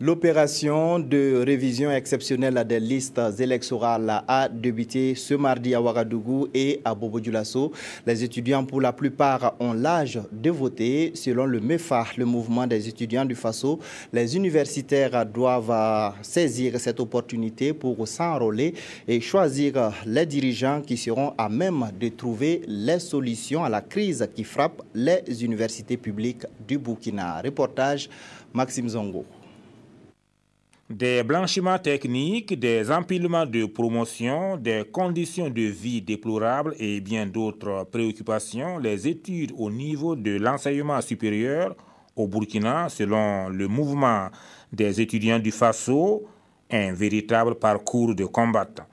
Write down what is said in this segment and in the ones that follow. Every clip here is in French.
L'opération de révision exceptionnelle des listes électorales a débuté ce mardi à Ouagadougou et à Bobo-Dioulasso. Les étudiants, pour la plupart, ont l'âge de voter. Selon le MEFA, le mouvement des étudiants du FASO, les universitaires doivent saisir cette opportunité pour s'enrôler et choisir les dirigeants qui seront à même de trouver les solutions à la crise qui frappe les universités publiques du Burkina. Reportage Maxime Zongo des blanchiments techniques, des empilements de promotion, des conditions de vie déplorables et bien d'autres préoccupations, les études au niveau de l'enseignement supérieur au Burkina, selon le mouvement des étudiants du FASO, un véritable parcours de combattants.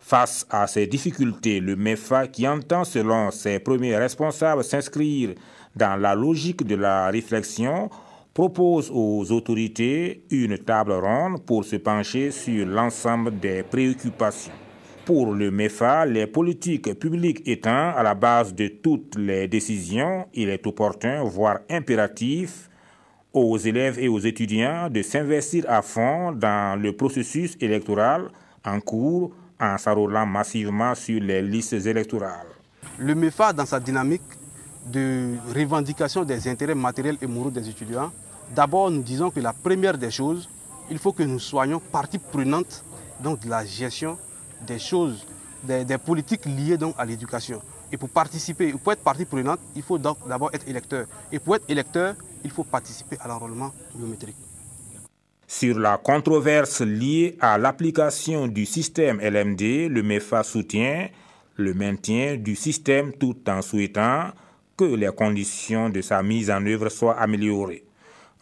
Face à ces difficultés, le MEFA, qui entend, selon ses premiers responsables, s'inscrire dans la logique de la réflexion, propose aux autorités une table ronde pour se pencher sur l'ensemble des préoccupations. Pour le MEFA, les politiques publiques étant à la base de toutes les décisions, il est opportun, voire impératif, aux élèves et aux étudiants de s'investir à fond dans le processus électoral en cours en s'arroulant massivement sur les listes électorales. Le MEFA, dans sa dynamique, de revendication des intérêts matériels et moraux des étudiants, d'abord nous disons que la première des choses, il faut que nous soyons partie prenante donc, de la gestion des choses, des, politiques liées donc, à l'éducation. Et pour participer, pour être partie prenante, il faut donc d'abord être électeur. Et pour être électeur, il faut participer à l'enrôlement biométrique. Sur la controverse liée à l'application du système LMD, le MEFA soutient le maintien du système tout en souhaitant que les conditions de sa mise en œuvre soient améliorées.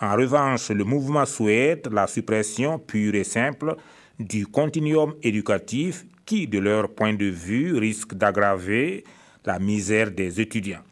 En revanche, le mouvement souhaite la suppression pure et simple du continuum éducatif qui, de leur point de vue, risque d'aggraver la misère des étudiants.